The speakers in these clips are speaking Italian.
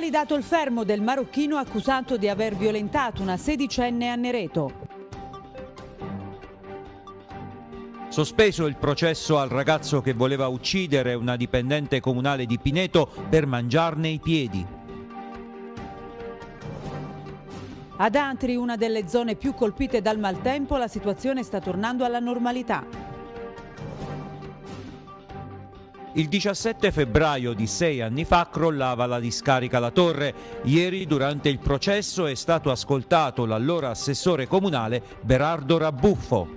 Invalidato il fermo del marocchino accusato di aver violentato una sedicenne a Nereto. Sospeso il processo al ragazzo che voleva uccidere una dipendente comunale di Pineto per mangiarne i piedi. Ad Antri, una delle zone più colpite dal maltempo, la situazione sta tornando alla normalità. Il 17 febbraio di sei anni fa crollava la discarica La Torre. Ieri durante il processo è stato ascoltato l'allora assessore comunale Berardo Rabuffo.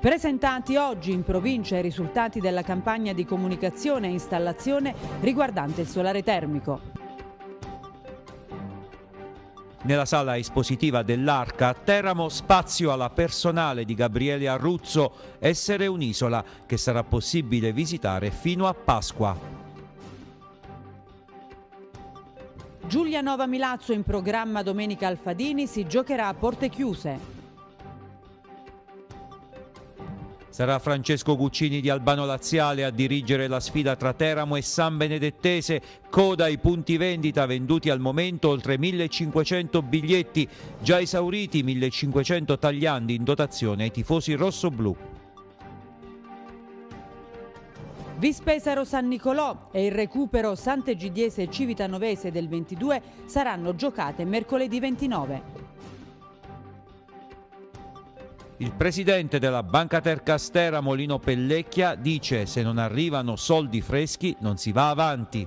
Presentati oggi in provincia i risultati della campagna di comunicazione e installazione riguardante il solare termico. Nella sala espositiva dell'Arca a Teramo spazio alla personale di Gabriele Arruzzo Essere un'isola che sarà possibile visitare fino a Pasqua. Giulia Nova Milazzo in programma Domenica Alfadini si giocherà a porte chiuse. Sarà Francesco Guccini di Albano Laziale a dirigere la sfida tra Teramo e San Benedettese, coda ai punti vendita venduti al momento oltre 1500 biglietti, già esauriti 1500 tagliandi in dotazione ai tifosi rossoblù. Vispesaro San Nicolò e il recupero Sant'Egidiese Civitanovese del 22 saranno giocate mercoledì 29. Il presidente della Banca Tercastera Molino Pellecchia dice se non arrivano soldi freschi non si va avanti.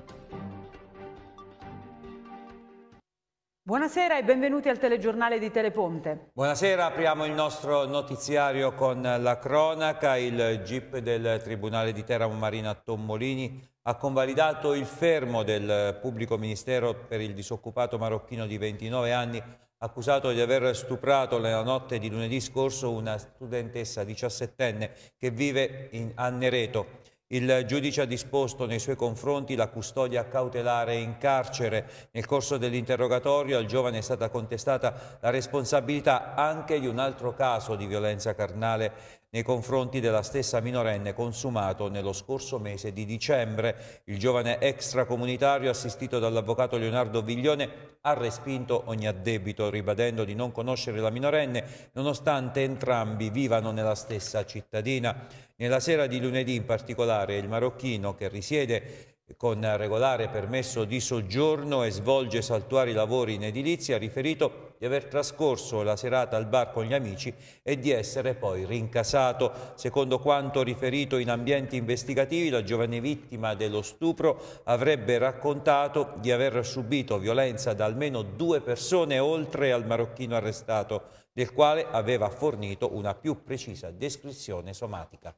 Buonasera e benvenuti al telegiornale di Teleponte. Buonasera, apriamo il nostro notiziario con la cronaca. Il GIP del Tribunale di Teramo Marina Tommolini ha convalidato il fermo del pubblico ministero per il disoccupato marocchino di 29 anni accusato di aver stuprato nella notte di lunedì scorso una studentessa 17enne che vive in, Annereto. Il giudice ha disposto nei suoi confronti la custodia cautelare in carcere. Nel corso dell'interrogatorio al giovane è stata contestata la responsabilità anche di un altro caso di violenza carnale nei confronti della stessa minorenne consumato nello scorso mese di dicembre. Il giovane extracomunitario assistito dall'avvocato Leonardo Viglione ha respinto ogni addebito ribadendo di non conoscere la minorenne nonostante entrambi vivano nella stessa cittadina. Nella sera di lunedì in particolare il marocchino che risiede con regolare permesso di soggiorno e svolge saltuari lavori in edilizia, ha riferito di aver trascorso la serata al bar con gli amici e di essere poi rincasato. Secondo quanto riferito in ambienti investigativi, la giovane vittima dello stupro avrebbe raccontato di aver subito violenza da almeno due persone oltre al marocchino arrestato, del quale aveva fornito una più precisa descrizione somatica.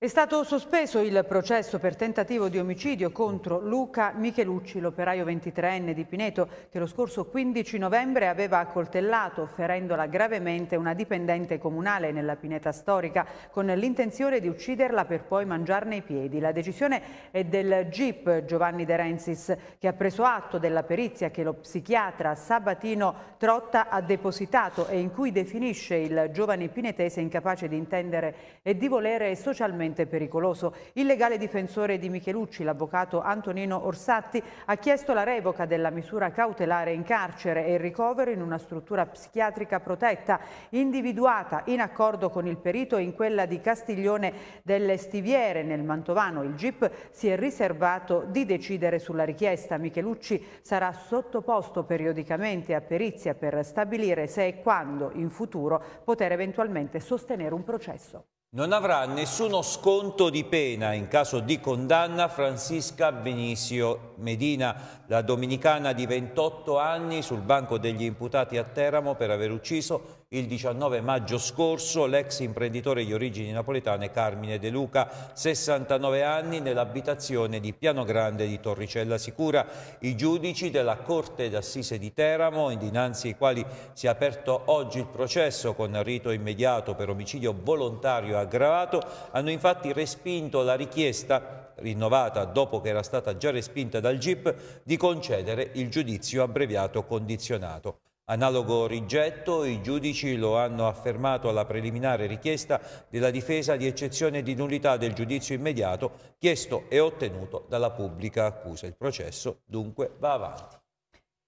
È stato sospeso il processo per tentativo di omicidio contro Luca Michelucci, l'operaio 23enne di Pineto, che lo scorso 15 novembre aveva accoltellato, ferendola gravemente, una dipendente comunale nella Pineta storica, con l'intenzione di ucciderla per poi mangiarne i piedi. La decisione è del GIP Giovanni De Renzis, che ha preso atto della perizia che lo psichiatra Sabatino Trotta ha depositato e in cui definisce il giovane pinetese incapace di intendere e di volere socialmente altamente pericoloso. Il legale difensore di Michelucci, l'avvocato Antonino Orsatti, ha chiesto la revoca della misura cautelare in carcere e il ricovero in una struttura psichiatrica protetta, individuata in accordo con il perito in quella di Castiglione delle Stiviere nel Mantovano. Il GIP si è riservato di decidere sulla richiesta. Michelucci sarà sottoposto periodicamente a perizia per stabilire se e quando in futuro poter eventualmente sostenere un processo. Non avrà nessuno sconto di pena in caso di condanna Francisca Benicio Medina, la dominicana di 28 anni sul banco degli imputati a Teramo per aver ucciso il 19 maggio scorso l'ex imprenditore di origini napoletane Carmine De Luca, 69 anni, nell'abitazione di Piano Grande di Torricella Sicura. I giudici della Corte d'Assise di Teramo, dinanzi ai quali si è aperto oggi il processo con rito immediato per omicidio volontario aggravato, hanno infatti respinto la richiesta rinnovata dopo che era stata già respinta dal GIP, di concedere il giudizio abbreviato condizionato. Analogo rigetto i giudici lo hanno affermato alla preliminare richiesta della difesa di eccezione di nullità del giudizio immediato chiesto e ottenuto dalla pubblica accusa. Il processo dunque va avanti.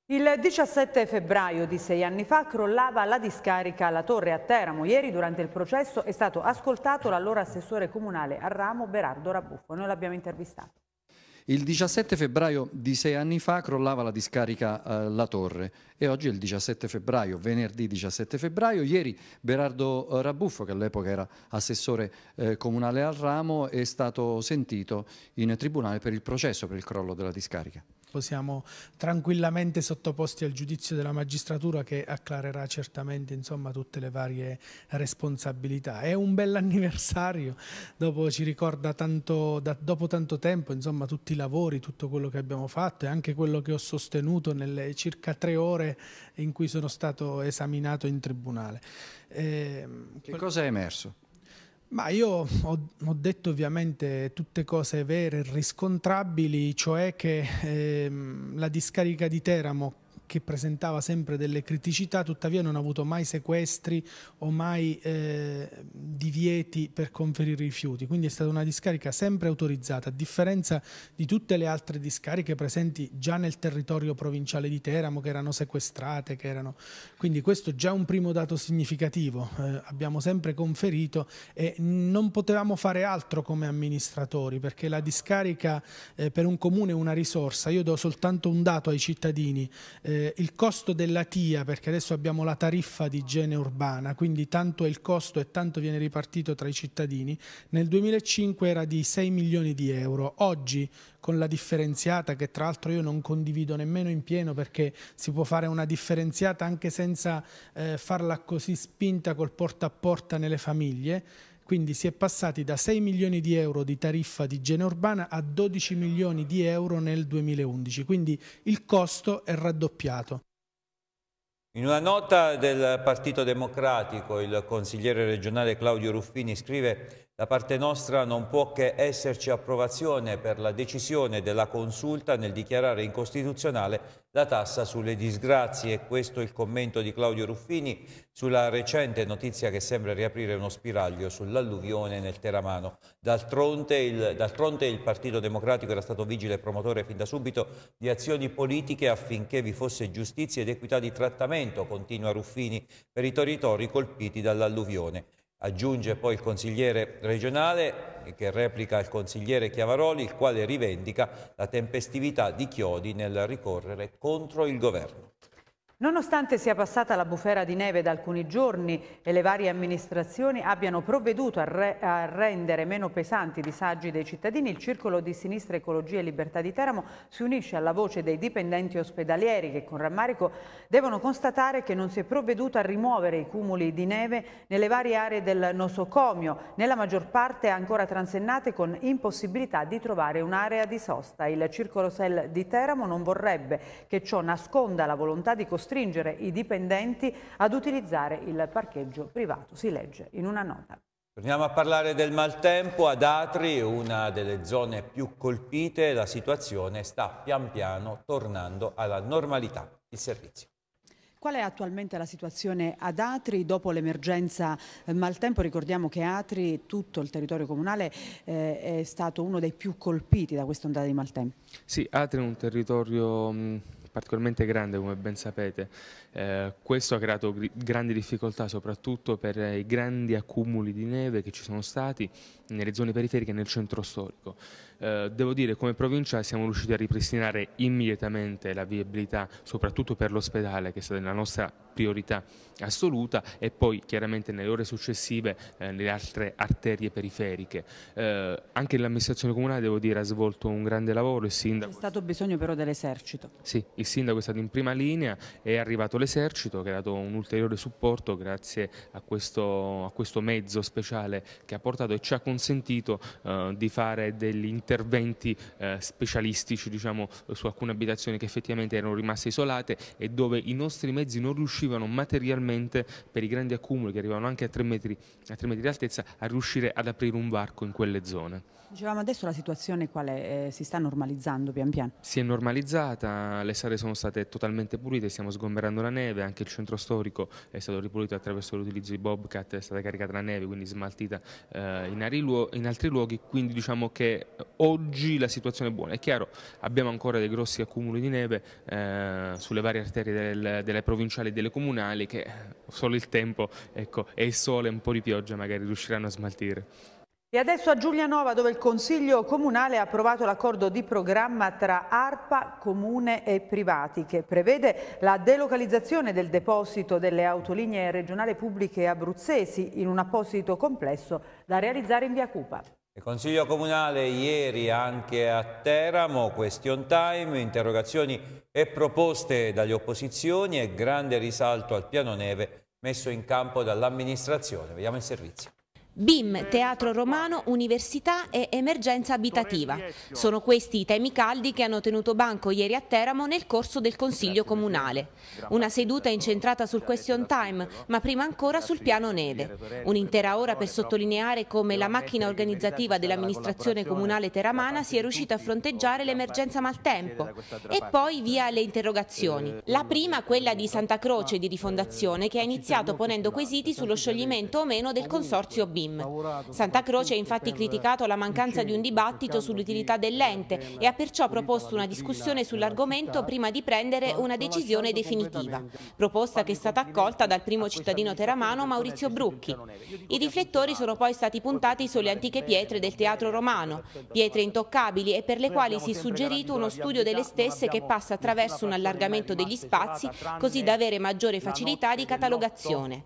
Il 17 febbraio di sei anni fa crollava la discarica alla Torre a Teramo. Ieri durante il processo è stato ascoltato l'allora assessore comunale a Ramo Berardo Rabuffo. Noi l'abbiamo intervistato. Il 17 febbraio di sei anni fa crollava la discarica eh, La Torre e oggi è il 17 febbraio, venerdì 17 febbraio. Ieri Berardo eh, Rabuffo, che all'epoca era assessore eh, comunale al ramo, è stato sentito in tribunale per il processo per il crollo della discarica possiamo tranquillamente sottoposti al giudizio della magistratura che acclarerà certamente insomma, tutte le varie responsabilità. È un bell'anniversario, dopo ci ricorda tanto, da, dopo tanto tempo insomma, tutti i lavori, tutto quello che abbiamo fatto e anche quello che ho sostenuto nelle circa tre ore in cui sono stato esaminato in tribunale. Eh, che cosa è emerso? Ma io ho, ho, detto ovviamente tutte cose vere, e riscontrabili, cioè che ehm, la discarica di Teramo che presentava sempre delle criticità, tuttavia non ha avuto mai sequestri o mai eh, divieti per conferire rifiuti, quindi è stata una discarica sempre autorizzata, a differenza di tutte le altre discariche presenti già nel territorio provinciale di Teramo che erano sequestrate, che erano... quindi questo è già un primo dato significativo, eh, abbiamo sempre conferito e non potevamo fare altro come amministratori perché la discarica eh, per un comune è una risorsa, io do soltanto un dato ai cittadini, eh, eh, il costo della TIA, perché adesso abbiamo la tariffa di igiene urbana, quindi tanto è il costo e tanto viene ripartito tra i cittadini, nel 2005 era di 6 milioni di euro, oggi con la differenziata che tra l'altro io non condivido nemmeno in pieno perché si può fare una differenziata anche senza eh, farla così spinta col porta a porta nelle famiglie, quindi si è passati da 6 milioni di euro di tariffa di igiene urbana a 12 milioni di euro nel 2011, quindi il costo è raddoppiato. In una nota del Partito Democratico il consigliere regionale Claudio Ruffini scrive da parte nostra non può che esserci approvazione per la decisione della Consulta nel dichiarare incostituzionale la tassa sulle disgrazie. Questo è il commento di Claudio Ruffini sulla recente notizia che sembra riaprire uno spiraglio sull'alluvione nel Teramano. D'altronde il, il Partito Democratico era stato vigile e promotore fin da subito di azioni politiche affinché vi fosse giustizia ed equità di trattamento, continua Ruffini, per i territori colpiti dall'alluvione. Aggiunge poi il consigliere regionale che replica il consigliere Chiavaroli, il quale rivendica la tempestività di Chiodi nel ricorrere contro il governo. Nonostante sia passata la bufera di neve da alcuni giorni e le varie amministrazioni abbiano provveduto a, re a, rendere meno pesanti i disagi dei cittadini, il circolo di Sinistra Ecologia e Libertà di Teramo si unisce alla voce dei dipendenti ospedalieri che con rammarico devono constatare che non si è provveduto a rimuovere i cumuli di neve nelle varie aree del nosocomio, nella maggior parte ancora transennate con impossibilità di trovare un'area di sosta. Il circolo SEL di Teramo non vorrebbe che ciò nasconda la volontà di costruire costringere i dipendenti ad utilizzare il parcheggio privato, si legge in una nota. Torniamo a parlare del maltempo. Ad Atri, una delle zone più colpite, la situazione sta pian piano tornando alla normalità. Il servizio. Qual è attualmente la situazione ad Atri dopo l'emergenza eh, maltempo? Ricordiamo che Atri, tutto il territorio comunale, eh, è stato uno dei più colpiti da questa ondata di maltempo. Sì, Atri è un territorio mh, particolarmente grande come ben sapete eh, questo ha creato grandi difficoltà soprattutto per eh, i grandi accumuli di neve che ci sono stati nelle zone periferiche e nel centro storico. Eh, devo dire come provincia siamo riusciti a ripristinare immediatamente la viabilità soprattutto per l'ospedale che è stata la nostra priorità assoluta e poi chiaramente nelle ore successive eh, le altre arterie periferiche. Eh, anche l'amministrazione comunale devo dire ha svolto un grande lavoro, il sindaco... C'è stato bisogno però dell'esercito. Sì, il sindaco è stato in prima linea, è arrivato l'esercito che ha dato un ulteriore supporto grazie a questo, a questo, mezzo speciale che ha portato e ci ha consentito eh, di fare degli interventi eh, specialistici diciamo, su alcune abitazioni che effettivamente erano rimaste isolate e dove i nostri mezzi non riuscivano materialmente per i grandi accumuli che arrivavano anche a 3 metri, metri di altezza a riuscire ad aprire un varco in quelle zone. Dicevamo adesso la situazione quale eh, si sta normalizzando pian piano. Si è normalizzata, le sale sono state totalmente pulite, stiamo sgomberando la neve, anche il centro storico è stato ripulito attraverso l'utilizzo di Bobcat, è stata caricata la neve, quindi smaltita eh, in, in, altri luoghi, quindi diciamo che oggi la situazione è buona. È chiaro, abbiamo ancora dei grossi accumuli di neve eh, sulle varie arterie del, delle provinciali e delle comunali che solo il tempo ecco, e il sole, e un po' di pioggia magari riusciranno a smaltire. E adesso a Giulianova dove il Consiglio Comunale ha approvato l'accordo di programma tra ARPA, Comune e privati che prevede la delocalizzazione del deposito delle autolinee regionali pubbliche abruzzesi in un apposito complesso da realizzare in via Cupa. Il Consiglio Comunale ieri anche a Teramo, question time, interrogazioni e proposte dalle opposizioni e grande risalto al piano neve messo in campo dall'amministrazione. Vediamo il servizio. BIM, Teatro Romano, Università e Emergenza Abitativa. Sono questi i temi caldi che hanno tenuto banco ieri a Teramo nel corso del Consiglio Comunale. Una seduta incentrata sul question time, ma prima ancora sul piano neve. Un'intera ora per sottolineare come la macchina organizzativa dell'amministrazione comunale teramana sia riuscita a fronteggiare l'emergenza maltempo. E poi via le interrogazioni. La prima, quella di Santa Croce di Rifondazione, che ha iniziato ponendo quesiti sullo scioglimento o meno del consorzio BIM team. Santa Croce ha infatti criticato la mancanza di un dibattito sull'utilità dell'ente e ha perciò proposto una discussione sull'argomento prima di prendere una decisione definitiva, proposta che è stata accolta dal primo cittadino teramano Maurizio Brucchi. I riflettori sono poi stati puntati sulle antiche pietre del teatro romano, pietre intoccabili e per le quali si è suggerito uno studio delle stesse che passa attraverso un allargamento degli spazi così da avere maggiore facilità di catalogazione.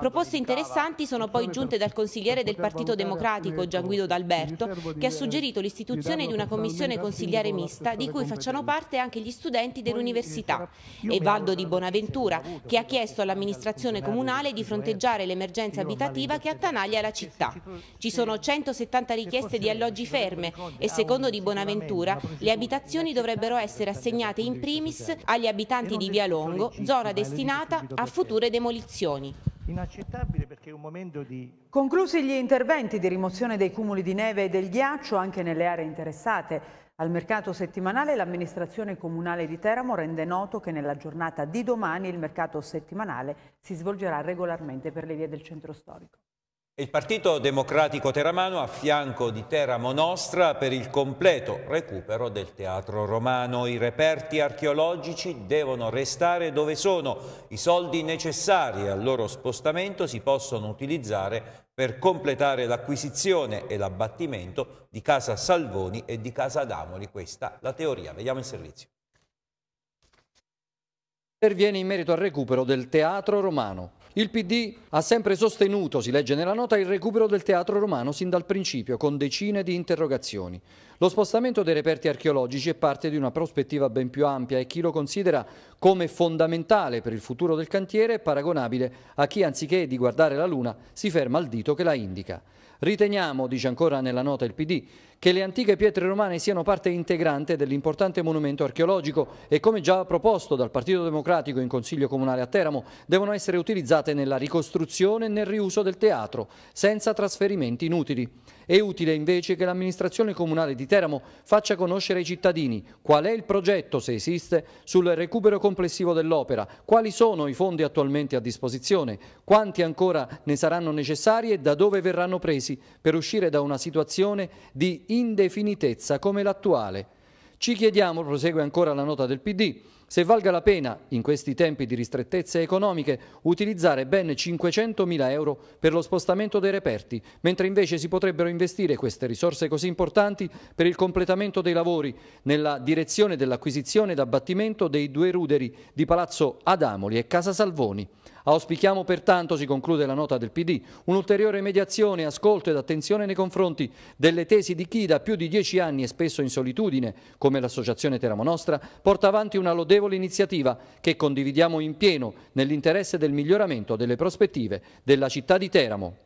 Proposte interessanti sono poi giunte dal consigliere del Partito Democratico Gian Guido D'Alberto, che ha suggerito l'istituzione di una commissione consigliare mista di cui facciano parte anche gli studenti dell'università, e Valdo di Bonaventura, che ha chiesto all'amministrazione comunale di fronteggiare l'emergenza abitativa che attanaglia la città. Ci sono 170 richieste di alloggi ferme e secondo di Bonaventura le abitazioni dovrebbero essere assegnate in primis agli abitanti di Via Longo, zona destinata a future demolizioni. Inaccettabile perché è un momento di... Conclusi gli interventi di rimozione dei cumuli di neve e del ghiaccio anche nelle aree interessate. Al mercato settimanale l'amministrazione comunale di Teramo rende noto che nella giornata di domani il mercato settimanale si svolgerà regolarmente per le vie del centro storico. Il Partito Democratico Teramano a fianco di Teramo Nostra per il completo recupero del teatro romano. I reperti archeologici devono restare dove sono. I soldi necessari al loro spostamento si possono utilizzare per completare l'acquisizione e l'abbattimento di Casa Salvoni e di Casa Damoli. Questa la teoria. Vediamo il servizio. Interviene in merito al recupero del teatro romano. Il PD ha sempre sostenuto, si legge nella nota, il recupero del teatro romano sin dal principio, con decine di interrogazioni. Lo spostamento dei reperti archeologici è parte di una prospettiva ben più ampia e chi lo considera come fondamentale per il futuro del cantiere è paragonabile a chi anziché di guardare la luna si ferma al dito che la indica. Riteniamo, dice ancora nella nota il PD, che le antiche pietre romane siano parte integrante dell'importante monumento archeologico e come già proposto dal Partito Democratico in Consiglio Comunale a Teramo, devono essere utilizzate nella ricostruzione e nel riuso del teatro, senza trasferimenti inutili. È utile invece che l'amministrazione comunale di Teramo faccia conoscere ai cittadini qual è il progetto, se esiste, sul recupero complessivo dell'opera, quali sono i fondi attualmente a disposizione, quanti ancora ne saranno necessari e da dove verranno presi per uscire da una situazione di indefinitezza come l'attuale. Ci chiediamo, prosegue ancora la nota del PD, se valga la pena, in questi tempi di ristrettezze economiche, utilizzare ben 500.000 euro per lo spostamento dei reperti, mentre invece si potrebbero investire queste risorse così importanti per il completamento dei lavori nella direzione dell'acquisizione ed abbattimento dei due ruderi di Palazzo Adamoli e Casa Salvoni. Auspichiamo pertanto, si conclude la nota del PD, un'ulteriore mediazione, ascolto ed attenzione nei confronti delle tesi di chi da più di dieci anni e spesso in solitudine, come l'associazione Teramo Nostra, porta avanti una lodevole iniziativa che condividiamo in pieno nell'interesse del miglioramento delle prospettive della città di Teramo.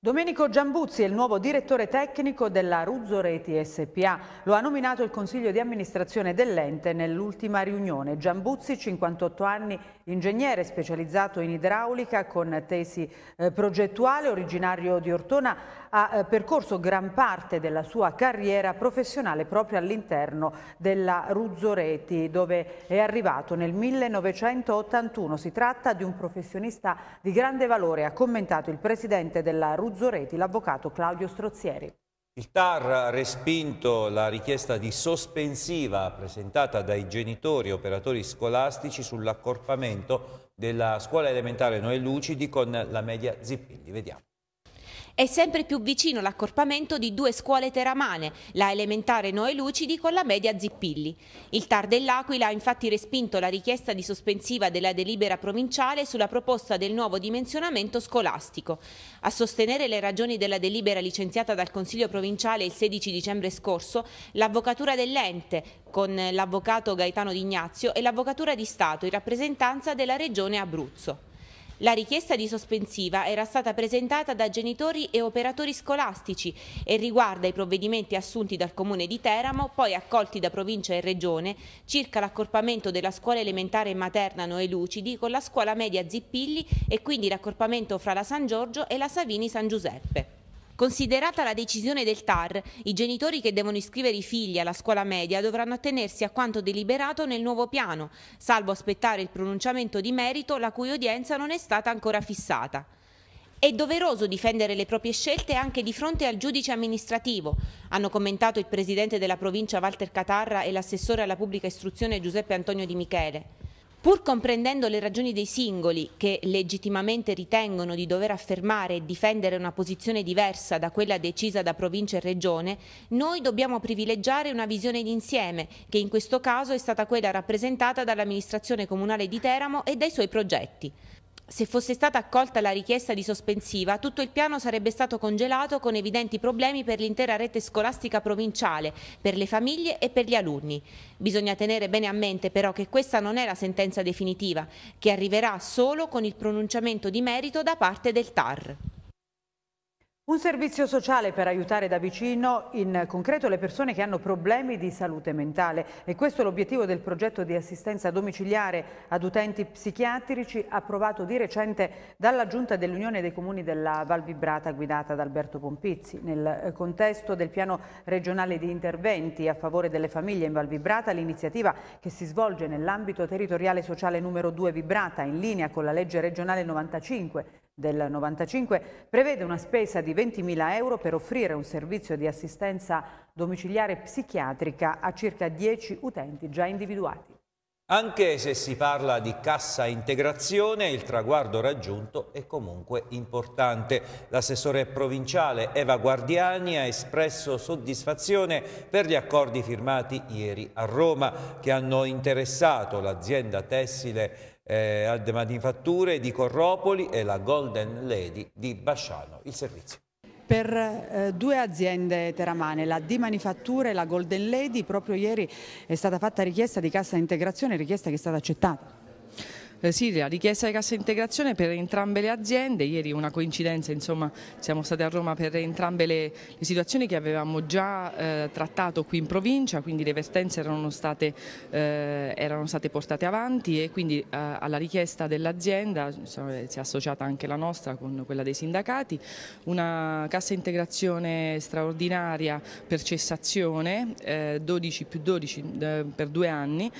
Domenico Giambuzzi è il nuovo direttore tecnico della Ruzzo Reti SPA. Lo ha nominato il consiglio di amministrazione dell'ente nell'ultima riunione. Giambuzzi, 58 anni, ingegnere specializzato in idraulica con tesi eh, progettuale, originario di Ortona, ha eh, percorso gran parte della sua carriera professionale proprio all'interno della Ruzzo Reti, dove è arrivato nel 1981. Si tratta di un professionista di grande valore, ha commentato il presidente della Ruzzo Luzzoreti l'avvocato Claudio Strozieri. Il TAR ha respinto la richiesta di sospensiva presentata dai genitori e operatori scolastici sull'accorpamento della scuola elementare Noe Lucidi con la media Zippilli. Vediamo. È sempre più vicino l'accorpamento di due scuole teramane, la elementare Noe Lucidi con la media Zippilli. Il TAR dell'Aquila ha infatti respinto la richiesta di sospensiva della delibera provinciale sulla proposta del nuovo dimensionamento scolastico. A sostenere le ragioni della delibera licenziata dal Consiglio provinciale il 16 dicembre scorso, l'avvocatura dell'ente, con l'avvocato Gaetano D'Ignazio e l'avvocatura di Stato in rappresentanza della Regione Abruzzo. La richiesta di sospensiva era stata presentata da genitori e operatori scolastici e riguarda i provvedimenti assunti dal Comune di Teramo, poi accolti da Provincia e Regione, circa l'accorpamento della scuola elementare e materna Noe Lucidi con la scuola media Zippilli e quindi l'accorpamento fra la San Giorgio e la Savini San Giuseppe. Considerata la decisione del TAR, i genitori che devono iscrivere i figli alla scuola media dovranno attenersi a quanto deliberato nel nuovo piano, salvo aspettare il pronunciamento di merito la cui udienza non è stata ancora fissata. È doveroso difendere le proprie scelte anche di fronte al giudice amministrativo, hanno commentato il presidente della provincia Walter Catarra e l'assessore alla pubblica istruzione Giuseppe Antonio Di Michele. Pur comprendendo le ragioni dei singoli, che legittimamente ritengono di dover affermare e difendere una posizione diversa da quella decisa da provincia e regione, noi dobbiamo privilegiare una visione d'insieme, che in questo caso è stata quella rappresentata dall'amministrazione comunale di Teramo e dai suoi progetti. Se fosse stata accolta la richiesta di sospensiva, tutto il piano sarebbe stato congelato con evidenti problemi per l'intera rete scolastica provinciale, per le famiglie e per gli alunni. Bisogna tenere bene a mente però che questa non è la sentenza definitiva, che arriverà solo con il pronunciamento di merito da parte del TAR. Un servizio sociale per aiutare da vicino in concreto le persone che hanno problemi di salute mentale e questo è l'obiettivo del progetto di assistenza domiciliare ad utenti psichiatrici approvato di recente dalla Giunta dell'Unione dei Comuni della Val Vibrata guidata da Alberto Pompizzi. Nel contesto del piano regionale di interventi a favore delle famiglie in Val Vibrata l'iniziativa che si svolge nell'ambito territoriale sociale numero 2 Vibrata in linea con la legge regionale 95 del 95 prevede una spesa di 20.000 euro per offrire un servizio di assistenza domiciliare psichiatrica a circa 10 utenti già individuati. Anche se si parla di cassa integrazione, il traguardo raggiunto è comunque importante. L'assessore provinciale Eva Guardiani ha espresso soddisfazione per gli accordi firmati ieri a Roma, che hanno interessato l'azienda tessile eh, alle manifatture di Corropoli e la Golden Lady di Basciano. Il servizio. Per eh, due aziende teramane, la D Manifatture e la Golden Lady, proprio ieri è stata fatta richiesta di cassa integrazione, richiesta che è stata accettata. Eh, sì, la richiesta di cassa integrazione per entrambe le aziende, ieri una coincidenza, insomma siamo stati a Roma per entrambe le, le situazioni che avevamo già eh, trattato qui in provincia, quindi le vertenze erano state, eh, erano state portate avanti e quindi eh, alla richiesta dell'azienda eh, si è associata anche la nostra con quella dei sindacati, una cassa integrazione straordinaria per cessazione, 12 più 12 per due anni,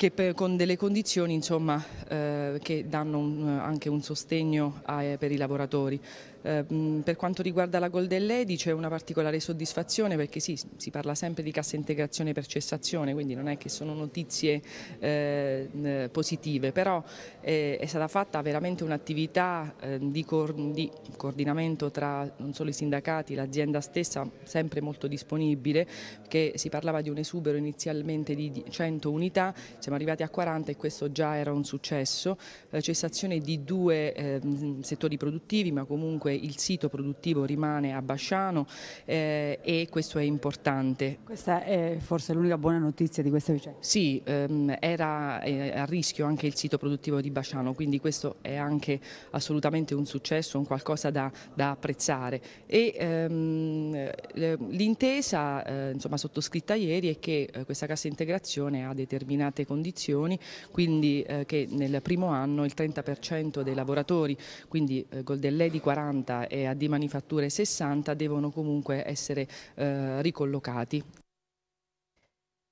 che per, con delle condizioni insomma, eh, che danno un, anche un sostegno a, per i lavoratori. Ehm, per quanto riguarda la Gol Lady c'è una particolare soddisfazione perché sì, si parla sempre di cassa integrazione per cessazione, quindi non è che sono notizie eh, positive, però eh, è stata fatta veramente un'attività ehm, di, cor di, coordinamento tra non solo i sindacati, l'azienda stessa, sempre molto disponibile, perché si parlava di un esubero inizialmente di 100 unità, siamo arrivati a 40 e questo già era un successo, cessazione di due ehm, settori produttivi ma comunque comunque il sito produttivo rimane a Basciano eh, e questo è importante. Questa è forse l'unica buona notizia di questa vicenda? Sì, ehm, era eh, a rischio anche il sito produttivo di Basciano, quindi questo è anche assolutamente un successo, un qualcosa da, da apprezzare. Ehm, eh, l'intesa eh, sottoscritta ieri è che eh, questa cassa integrazione ha determinate condizioni, quindi eh, che nel primo anno il 30% dei lavoratori, quindi eh, Golden Lady 40, 60 e a di manifatture 60 devono comunque essere eh, ricollocati.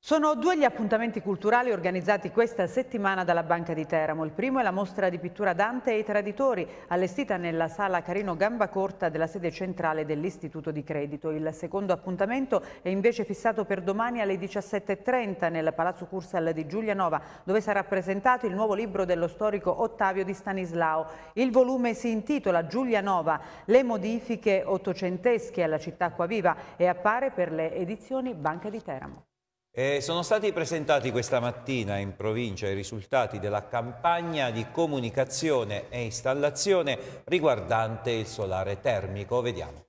Sono due gli appuntamenti culturali organizzati questa settimana dalla Banca di Teramo. Il primo è la mostra di pittura Dante e i traditori, allestita nella sala Carino Gambacorta della sede centrale dell'Istituto di Credito. Il secondo appuntamento è invece fissato per domani alle 17.30 nel Palazzo Cursal di Giulianova, dove sarà presentato il nuovo libro dello storico Ottavio di Stanislao. Il volume si intitola Giulianova, le modifiche ottocentesche alla città acquaviva e appare per le edizioni Banca di Teramo. Eh, sono stati presentati questa mattina in provincia i risultati della campagna di comunicazione e installazione riguardante il solare termico. Vediamo.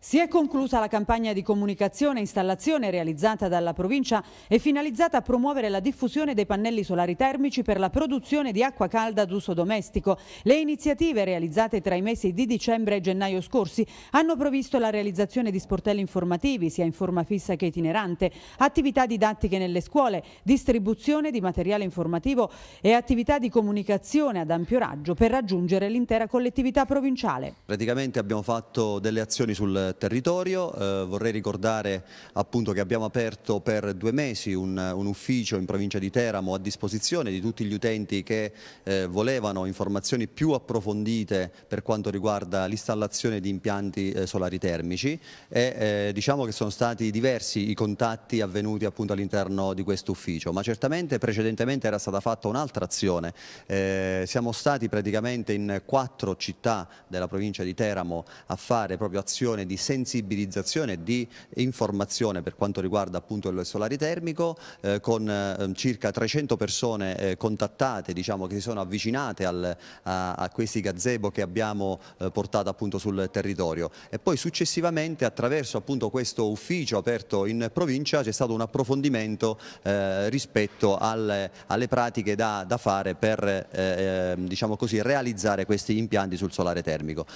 Si è conclusa la campagna di comunicazione e installazione realizzata dalla provincia e finalizzata a promuovere la diffusione dei pannelli solari termici per la produzione di acqua calda d'uso domestico. Le iniziative realizzate tra i mesi di dicembre e gennaio scorsi hanno provvisto la realizzazione di sportelli informativi sia in forma fissa che itinerante, attività didattiche nelle scuole, distribuzione di materiale informativo e attività di comunicazione ad ampio raggio per raggiungere l'intera collettività provinciale. Praticamente abbiamo fatto delle azioni sul territorio. Eh, vorrei ricordare appunto che abbiamo aperto per due mesi un, un, ufficio in provincia di Teramo a disposizione di tutti gli utenti che eh, volevano informazioni più approfondite per quanto riguarda l'installazione di impianti eh, solari termici e eh, diciamo che sono stati diversi i contatti avvenuti appunto all'interno di questo ufficio, ma certamente precedentemente era stata fatta un'altra azione. Eh, siamo stati praticamente in quattro città della provincia di Teramo a fare proprio azione di sensibilizzazione e di informazione per quanto riguarda appunto il solare termico, eh, con ehm, eh, circa 300 persone contattate diciamo, che si sono avvicinate al, a, a, questi gazebo che abbiamo eh, portato appunto sul territorio e poi successivamente attraverso appunto questo ufficio aperto in provincia c'è stato un approfondimento eh, rispetto al, alle pratiche da, da fare per eh, ehm, diciamo così, realizzare questi impianti sul solare termico.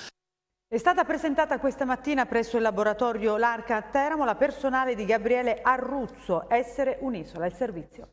È stata presentata questa mattina presso il laboratorio L'Arca a Teramo la personale di Gabriele Arruzzo, Essere un'isola, il servizio.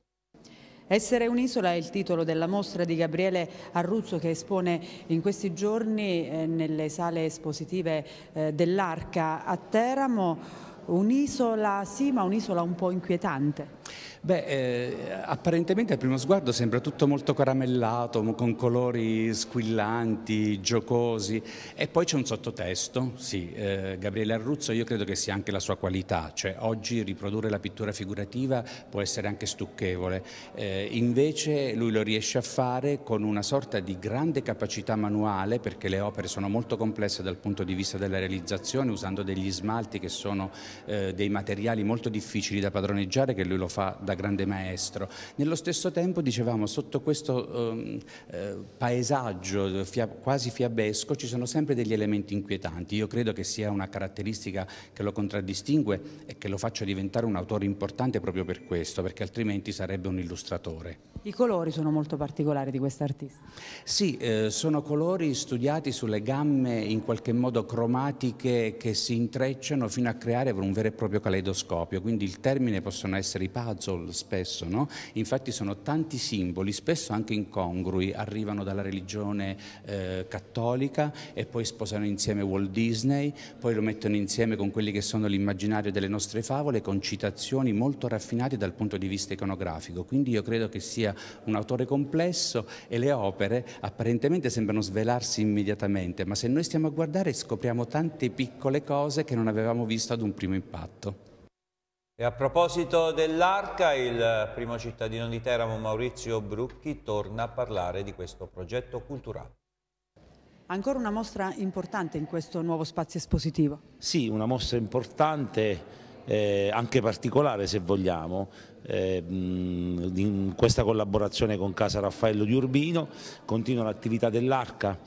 Essere un'isola è il titolo della mostra di Gabriele Arruzzo che espone in questi giorni eh, nelle sale espositive eh, dell'Arca a Teramo un'isola, sì, ma un'isola un po' inquietante. Beh, eh, apparentemente al primo sguardo sembra tutto molto caramellato, con colori squillanti, giocosi e poi c'è un sottotesto, sì, eh, Gabriele Arruzzo io credo che sia anche la sua qualità, cioè oggi riprodurre la pittura figurativa può essere anche stucchevole, eh, invece lui lo riesce a fare con una sorta di grande capacità manuale perché le opere sono molto complesse dal punto di vista della realizzazione usando degli smalti che sono eh, dei materiali molto difficili da padroneggiare che lui lo fa da da grande maestro. Nello stesso tempo, dicevamo, sotto questo ehm, eh, paesaggio fia, quasi fiabesco ci sono sempre degli elementi inquietanti. Io credo che sia una caratteristica che lo contraddistingue e che lo faccia diventare un autore importante proprio per questo, perché altrimenti sarebbe un illustratore. I colori sono molto particolari di quest'artista. Sì, eh, sono colori studiati sulle gamme in qualche modo cromatiche che si intrecciano fino a creare un vero e proprio caleidoscopio. Quindi il termine possono essere i puzzle, soul spesso, no? infatti sono tanti simboli, spesso anche incongrui, arrivano dalla religione eh, cattolica e poi sposano insieme Walt Disney, poi lo mettono insieme con quelli che sono l'immaginario delle nostre favole, con citazioni molto raffinate dal punto di vista iconografico, quindi io credo che sia un autore complesso e le opere apparentemente sembrano svelarsi immediatamente, ma se noi stiamo a guardare scopriamo tante piccole cose che non avevamo visto ad un primo impatto. E a proposito dell'Arca, il primo cittadino di Teramo, Maurizio Brucchi, torna a parlare di questo progetto culturale. Ancora una mostra importante in questo nuovo spazio espositivo. Sì, una mostra importante, eh, anche particolare se vogliamo, eh, in questa collaborazione con Casa Raffaello di Urbino, continua l'attività dell'Arca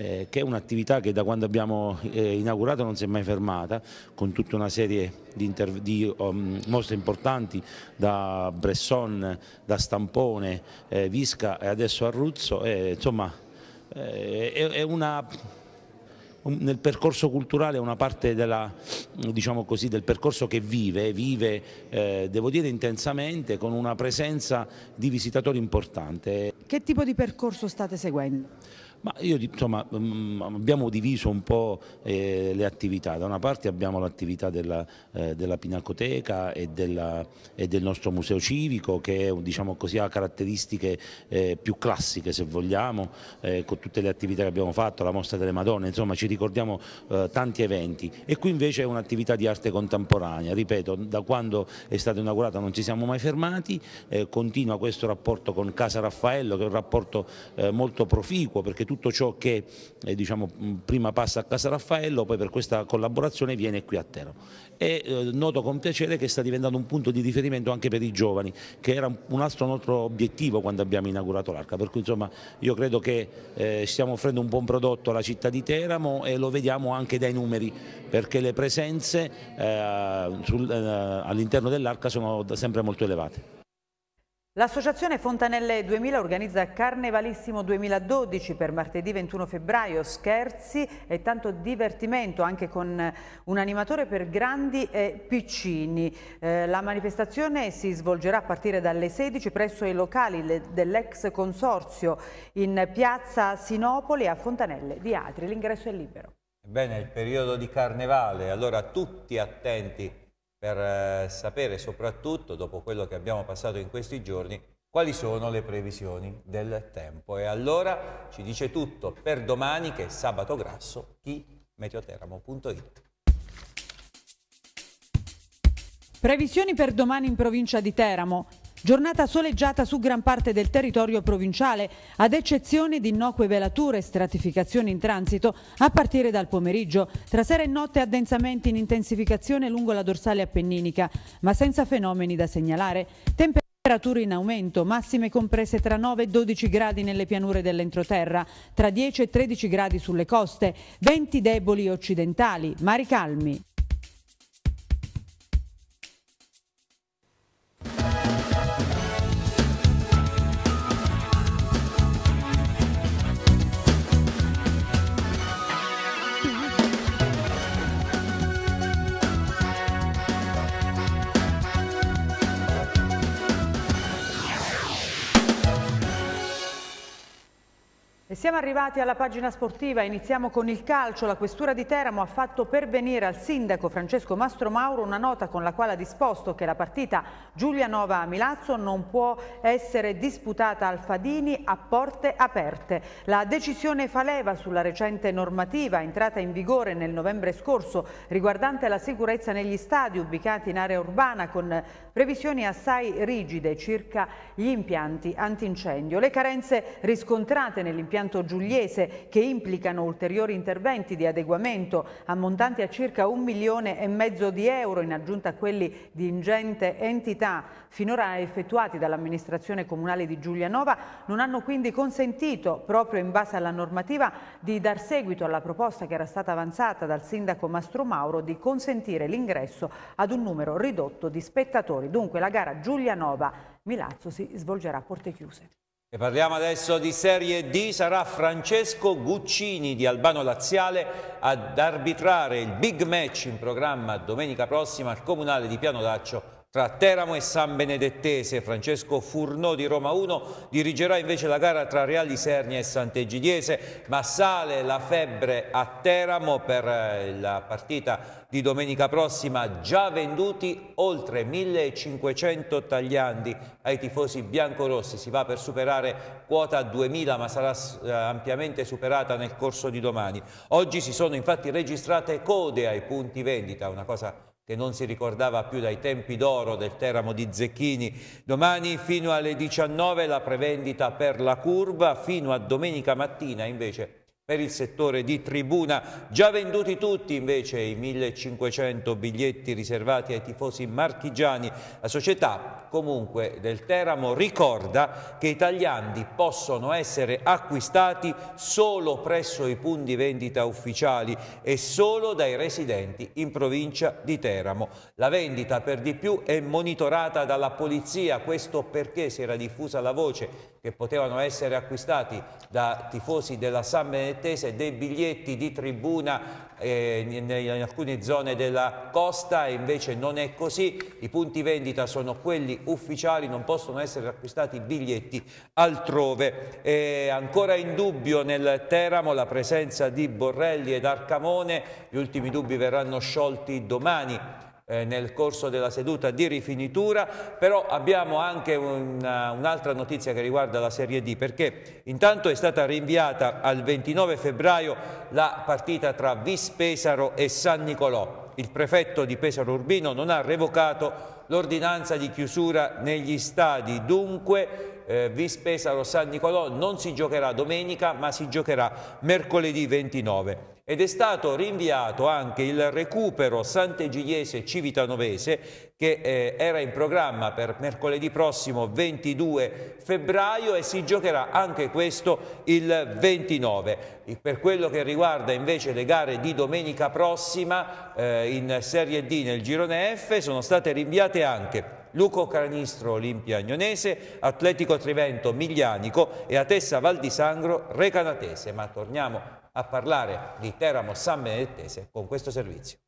eh, che è un'attività che da quando abbiamo eh, inaugurato non si è mai fermata, con tutta una serie di, di um, mostre importanti da Bresson, da Stampone, eh, Visca e adesso Arruzzo, insomma eh, è, è una nel percorso culturale è una parte della, diciamo così, del percorso che vive, vive eh, devo dire intensamente con una presenza di visitatori importante. Che tipo di percorso state seguendo? Ma io insomma, mm, abbiamo diviso un po' eh, le attività, da una parte abbiamo l'attività della, eh, della, Pinacoteca e, della, e, del nostro museo civico che diciamo così, ha caratteristiche eh, più classiche se vogliamo, eh, con tutte le attività che abbiamo fatto, la mostra delle Madonne, insomma ci ricordiamo eh, tanti eventi e qui invece è un'attività di arte contemporanea, ripeto da quando è stata inaugurata non ci siamo mai fermati, eh, continua questo rapporto con Casa Raffaello che è un rapporto molto proficuo perché tutto ciò che eh, diciamo, prima passa a Casa Raffaello, poi per questa collaborazione viene qui a Teramo. E eh, noto con piacere che sta diventando un punto di riferimento anche per i giovani, che era un altro nostro obiettivo quando abbiamo inaugurato l'Arca, per cui insomma io credo che eh, stiamo offrendo un buon prodotto alla città di Teramo e lo vediamo anche dai numeri, perché le presenze eh, eh, all'interno dell'Arca sono sempre molto elevate. L'associazione Fontanelle 2000 organizza Carnevalissimo 2012 per martedì 21 febbraio, scherzi e tanto divertimento anche con un animatore per grandi e piccini. Eh, la manifestazione si svolgerà a partire dalle 16 presso i locali dell'ex consorzio in piazza Sinopoli a Fontanelle di Atri. L'ingresso è libero. Bene, il periodo di carnevale, allora tutti attenti per eh, sapere soprattutto, dopo quello che abbiamo passato in questi giorni, quali sono le previsioni del tempo. E allora ci dice tutto per domani che è sabato grasso chi meteoteramo.it. Previsioni per domani in provincia di Teramo. Giornata soleggiata su gran parte del territorio provinciale, ad eccezione di innocue velature e stratificazioni in transito a partire dal pomeriggio, tra sera e notte addensamenti in intensificazione lungo la dorsale appenninica, ma senza fenomeni da segnalare. Temper Temperature in aumento, massime comprese tra 9 e 12 gradi nelle pianure dell'entroterra, tra 10 e 13 gradi sulle coste, venti deboli occidentali, mari calmi. E siamo arrivati alla pagina sportiva, iniziamo con il calcio. La Questura di Teramo ha fatto pervenire al sindaco Francesco Mastromauro una nota con la quale ha disposto che la partita Giulianova-Milazzo a non può essere disputata al Fadini a porte aperte. La decisione fa leva sulla recente normativa entrata in vigore nel novembre scorso riguardante la sicurezza negli stadi ubicati in area urbana con previsioni assai rigide circa gli impianti antincendio. Le carenze riscontrate nell'impianto impianto Giugliese che implicano ulteriori interventi di adeguamento ammontanti a circa un milione e mezzo di euro in aggiunta a quelli di ingente entità finora effettuati dall'amministrazione comunale di Giulianova non hanno quindi consentito proprio in base alla normativa di dar seguito alla proposta che era stata avanzata dal sindaco Mastro Mauro di consentire l'ingresso ad un numero ridotto di spettatori. Dunque la gara Giulianova Milazzo si svolgerà a porte chiuse. E parliamo adesso di Serie D, sarà Francesco Guccini di Albano Laziale ad arbitrare il big match in programma domenica prossima al Comunale di Piano d'Accio tra Teramo e San Benedettese, Francesco Furnò di Roma 1 dirigerà invece la gara tra Reali Sernia e Sant'Egidiese, ma sale la febbre a Teramo per eh, la partita di domenica prossima, già venduti oltre 1500 tagliandi ai tifosi biancorossi, si va per superare quota 2000 ma sarà eh, ampiamente superata nel corso di domani. Oggi si sono infatti registrate code ai punti vendita, una cosa importante che non si ricordava più dai tempi d'oro del Teramo di Zecchini. Domani fino alle 19 la prevendita per la curva, fino a domenica mattina invece per il settore di tribuna. Già venduti tutti invece i 1500 biglietti riservati ai tifosi marchigiani. La società comunque del Teramo ricorda che i tagliandi possono essere acquistati solo presso i punti vendita ufficiali e solo dai residenti in provincia di Teramo. La vendita per di più è monitorata dalla polizia, questo perché si era diffusa la voce che potevano essere acquistati da tifosi della San Benettese, dei biglietti di tribuna eh, in, alcune zone della costa e invece non è così, i punti vendita sono quelli ufficiali, non possono essere acquistati biglietti altrove. E ancora in dubbio nel Teramo la presenza di Borrelli ed Arcamone, gli ultimi dubbi verranno sciolti domani. Eh, nel corso della seduta di rifinitura, però abbiamo anche eh, un'altra un notizia che riguarda la Serie D, perché intanto è stata rinviata al 29 febbraio la partita tra Vis Pesaro e San Nicolò. Il prefetto di Pesaro Urbino non ha revocato l'ordinanza di chiusura negli stadi, dunque eh, Vispesaro San Nicolò non si giocherà domenica ma si giocherà mercoledì 29 ed è stato rinviato anche il recupero Sant'Egidiese Civitanovese che eh, era in programma per mercoledì prossimo 22 febbraio e si giocherà anche questo il 29. E per quello che riguarda invece le gare di domenica prossima eh, in Serie D nel girone F sono state rinviate anche Luco Canistro Olimpia Agnonese, Atletico Trivento Miglianico e Atessa Val di Sangro Recanatese. Ma torniamo a parlare di Teramo San Benedettese con questo servizio.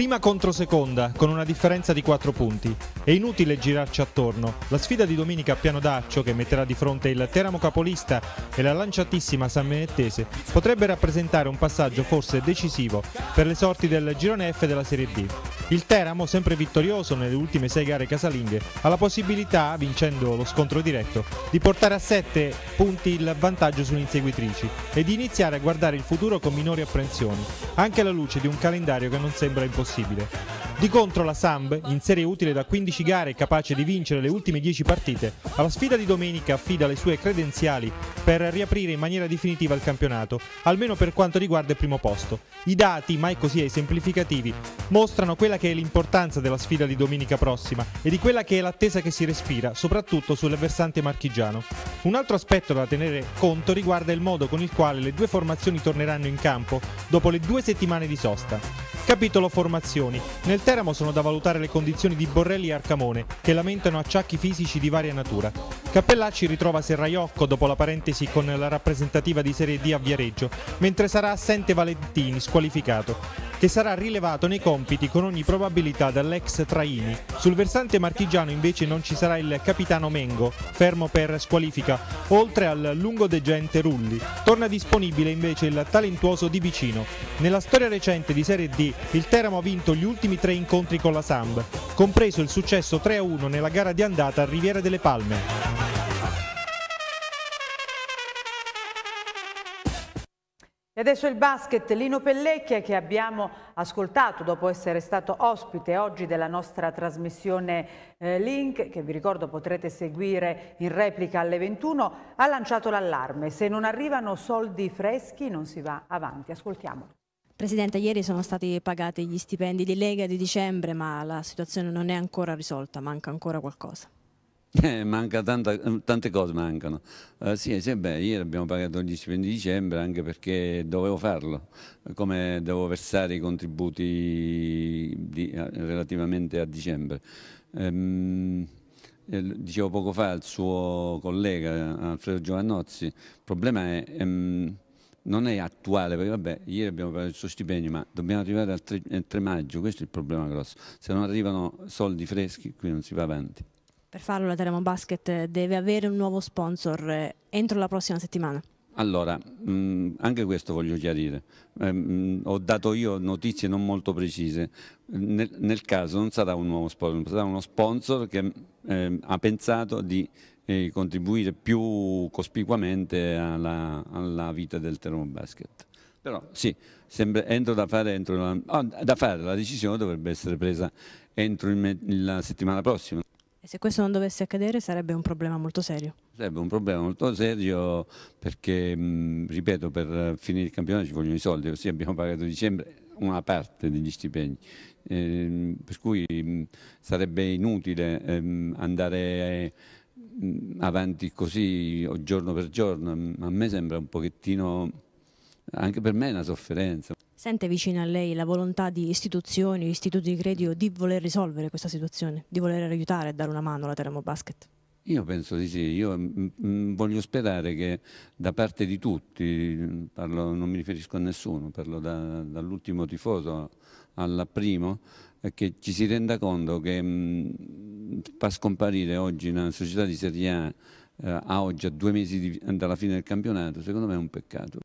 Prima contro seconda, con una differenza di 4 punti. È inutile girarci attorno. La sfida di domenica a Piano Daccio, che metterà di fronte il Teramo Capolista e la lanciatissima San Benettese, potrebbe rappresentare un passaggio forse decisivo per le sorti del girone F della Serie B. Il Teramo, sempre vittorioso nelle ultime 6 gare casalinghe, ha la possibilità, vincendo lo scontro diretto, di portare a 7 punti il vantaggio sulle inseguitrici e di iniziare a guardare il futuro con minori apprensioni, anche alla luce di un calendario che non sembra impossibile. possibile. Di contro la Samb, in serie utile da 15 gare e capace di vincere le ultime 10 partite, alla sfida di domenica affida le sue credenziali per riaprire in maniera definitiva il campionato, almeno per quanto riguarda il primo posto. I dati, mai così esemplificativi, mostrano quella che è l'importanza della sfida di domenica prossima e di quella che è l'attesa che si respira, soprattutto sul versante marchigiano. Un altro aspetto da tenere conto riguarda il modo con il quale le due formazioni torneranno in campo dopo le due settimane di sosta. Capitolo formazioni. Nel Teramo sono da valutare le condizioni di Borrelli e Arcamone, che lamentano acciacchi fisici di varia natura. Cappellacci ritrova Serraiocco dopo la parentesi con la rappresentativa di Serie D a Viareggio, mentre sarà assente Valentini, squalificato, che sarà rilevato nei compiti con ogni probabilità dall'ex Traini. Sul versante marchigiano invece non ci sarà il capitano Mengo, fermo per squalifica, oltre al lungo degente Rulli. Torna disponibile invece il talentuoso Di Vicino. Nella storia recente di Serie D, il Teramo ha vinto gli ultimi tre incontri con la Samb, compreso il successo 3-1 nella gara di andata a Riviera delle Palme. E adesso il basket, Lino Pellecchia che abbiamo ascoltato dopo essere stato ospite oggi della nostra trasmissione eh, Link, che vi ricordo potrete seguire in replica alle 21, ha lanciato l'allarme. Se non arrivano soldi freschi non si va avanti. Ascoltiamolo. Presidente, ieri sono stati pagati gli stipendi di Lega di dicembre, ma la situazione non è ancora risolta, manca ancora qualcosa. Eh, manca tanta, tante cose mancano. Uh, sì, sì beh, ieri abbiamo pagato gli stipendi di dicembre anche perché dovevo farlo, come devo versare i contributi di, eh, relativamente a dicembre. Um, dicevo poco fa al suo collega Alfredo Giovannozzi, il problema è... Um, non è attuale, perché vabbè, ieri abbiamo parlato del suo stipendio, ma dobbiamo arrivare al 3, 3 eh, maggio, questo è il problema grosso. Se non arrivano soldi freschi, qui non si va avanti. Per farlo la Teramo Basket deve avere un nuovo sponsor eh, entro la prossima settimana. Allora, mh, mm, anche questo voglio chiarire. Eh, mh, mm, ho dato io notizie non molto precise. Nel, nel, caso non sarà un nuovo sponsor, sarà uno sponsor che eh, ha pensato di e contribuire più cospicuamente alla, alla vita del Teramo Basket. Però sì, sempre, entro da fare, entro la, oh, da fare, la decisione dovrebbe essere presa entro la settimana prossima. E se questo non dovesse accadere sarebbe un problema molto serio? Sarebbe un problema molto serio perché, mh, ripeto, per finire il campionato ci vogliono i soldi, così abbiamo pagato a dicembre una parte degli stipendi, eh, per cui mh, sarebbe inutile ehm, andare... Eh, Mm, avanti così giorno per giorno, mm, a me sembra un pochettino, anche per me è una sofferenza. Sente vicino a lei la volontà di istituzioni, istituti di credito di voler risolvere questa situazione, di voler aiutare e dare una mano alla Teramo Basket? Io penso di sì, io mm, voglio sperare che da parte di tutti, parlo, non mi riferisco a nessuno, parlo da, dall'ultimo tifoso al primo, che ci si renda conto che mh, mm, fa scomparire oggi una società di Serie A eh, a oggi a due mesi di, dalla fine del campionato, secondo me è un peccato.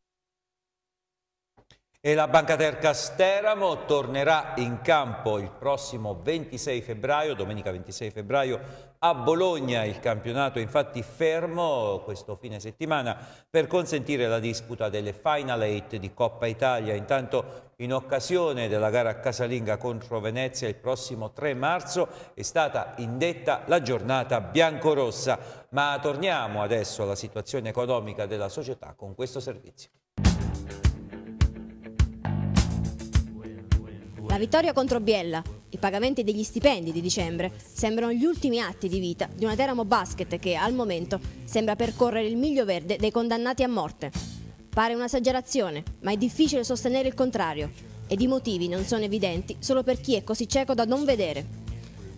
E la Banca Tercas Teramo tornerà in campo il prossimo 26 febbraio, domenica 26 febbraio a Bologna. Il campionato è infatti fermo questo fine settimana per consentire la disputa delle Final Eight di Coppa Italia. Intanto in occasione della gara casalinga contro Venezia il prossimo 3 marzo è stata indetta la giornata biancorossa. Ma torniamo adesso alla situazione economica della società con questo servizio. La vittoria contro Biella, i pagamenti degli stipendi di dicembre sembrano gli ultimi atti di vita di una Teramo Basket che al momento sembra percorrere il miglio verde dei condannati a morte. Pare un'esagerazione, ma è difficile sostenere il contrario ed i motivi non sono evidenti solo per chi è così cieco da non vedere.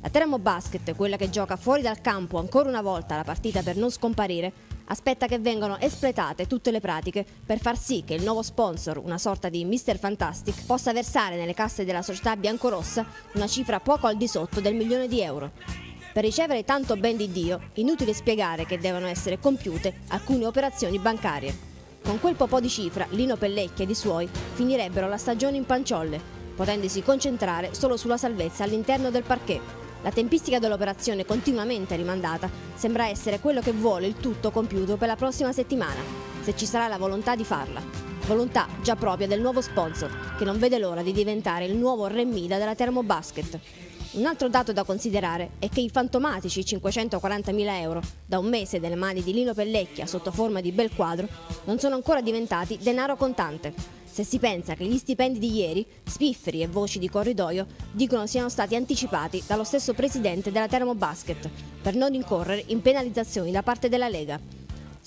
La Teramo Basket, quella che gioca fuori dal campo ancora una volta la partita per non scomparire, aspetta che vengano espletate tutte le pratiche per far sì che il nuovo sponsor, una sorta di Mr. Fantastic, possa versare nelle casse della società biancorossa una cifra poco al di sotto del milione di euro. Per ricevere tanto ben di Dio, inutile spiegare che devono essere compiute alcune operazioni bancarie. Con quel po' di cifra, Lino Pellecchia ed i suoi finirebbero la stagione in panciolle, potendosi concentrare solo sulla salvezza all'interno del parquet. La tempistica dell'operazione continuamente rimandata sembra essere quello che vuole il tutto compiuto per la prossima settimana, se ci sarà la volontà di farla. Volontà già propria del nuovo sponsor, che non vede l'ora di diventare il nuovo Remida della Termobasket. Un altro dato da considerare è che i fantomatici 540.000 euro da un mese nelle mani di Lino Pellecchia sotto forma di bel quadro non sono ancora diventati denaro contante. Se si pensa che gli stipendi di ieri, spifferi e voci di corridoio, dicono siano stati anticipati dallo stesso presidente della Termo Basket per non incorrere in penalizzazioni da parte della Lega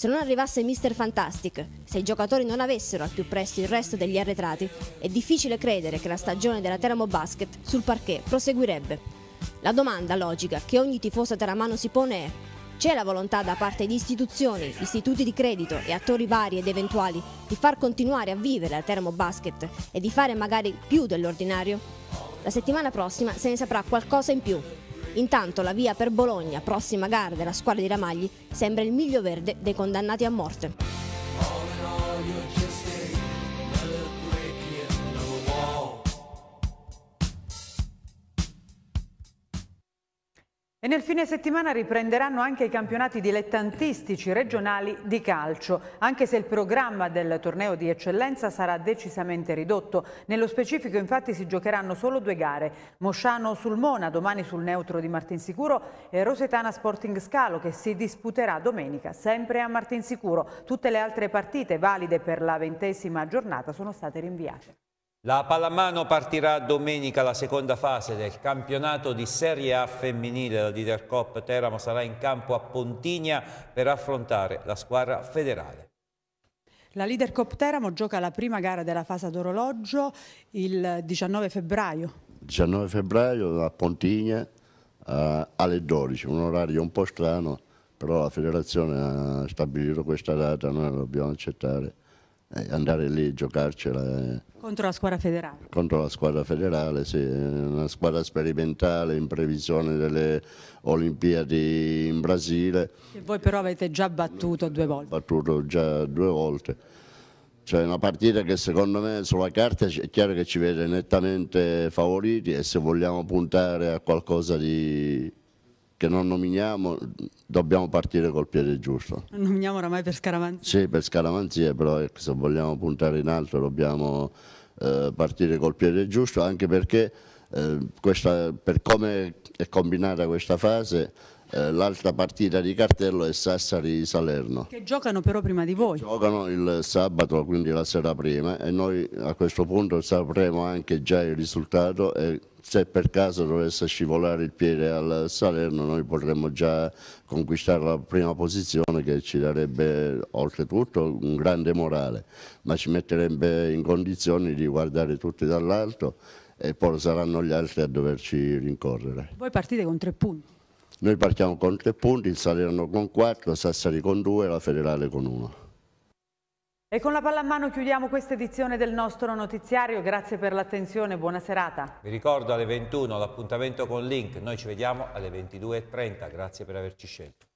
se non arrivasse Mr. Fantastic, se i giocatori non avessero al più presto il resto degli arretrati, è difficile credere che la stagione della Teramo Basket sul parquet proseguirebbe. La domanda logica che ogni tifoso teramano si pone è c'è la volontà da parte di istituzioni, istituti di credito e attori vari ed eventuali di far continuare a vivere la Teramo Basket e di fare magari più dell'ordinario? La settimana prossima se ne saprà qualcosa in più. Intanto la via per Bologna, prossima gara della squadra di Ramagli, sembra il miglio verde dei condannati a morte. E nel fine settimana riprenderanno anche i campionati dilettantistici regionali di calcio, anche se il programma del torneo di eccellenza sarà decisamente ridotto. Nello specifico infatti si giocheranno solo due gare, Mosciano sul Mona domani sul neutro di Martinsicuro e Rosetana Sporting Scalo che si disputerà domenica sempre a Martinsicuro. Tutte le altre partite valide per la ventesima giornata sono state rinviate. La pallamano partirà domenica la seconda fase del campionato di Serie A femminile. La Leader Cop Teramo sarà in campo a Pontigna per affrontare la squadra federale. La Leader Cop Teramo gioca la prima gara della fase d'orologio il 19 febbraio. 19 febbraio a Pontigna eh, alle 12, un orario un po' strano, però la federazione ha stabilito questa data, noi la dobbiamo accettare. e eh, andare lì a giocarcela... Eh contro la squadra federale? Contro la squadra federale, sì, una squadra sperimentale in previsione delle Olimpiadi in Brasile. Che voi però avete già battuto due volte. Battuto già due volte. Cioè una partita che secondo me sulla carta è chiaro che ci vede nettamente favoriti e se vogliamo puntare a qualcosa di che non nominiamo, dobbiamo partire col piede giusto. Non nominiamo oramai per scaramanzie. Sì, per scaramanzie, però eh, se vogliamo puntare in alto dobbiamo eh, partire col piede giusto, anche perché eh, questa, per come è combinata questa fase eh, l'altra partita di cartello è Sassari-Salerno. Che giocano però prima di voi. Giocano il sabato, quindi la sera prima e noi a questo punto sapremo anche già il risultato e se per caso dovesse scivolare il piede al Salerno noi potremmo già conquistare la prima posizione che ci darebbe oltretutto un grande morale, ma ci metterebbe in condizioni di guardare tutti dall'alto e poi saranno gli altri a doverci rincorrere. Voi partite con tre punti. Noi partiamo con tre punti, il Salerno con quattro, Sassari con due, la Federale con uno. E con la pallamano chiudiamo questa edizione del nostro notiziario. Grazie per l'attenzione, buona serata. Vi ricordo alle 21 l'appuntamento con Link. Noi ci vediamo alle 22.30. Grazie per averci scelto.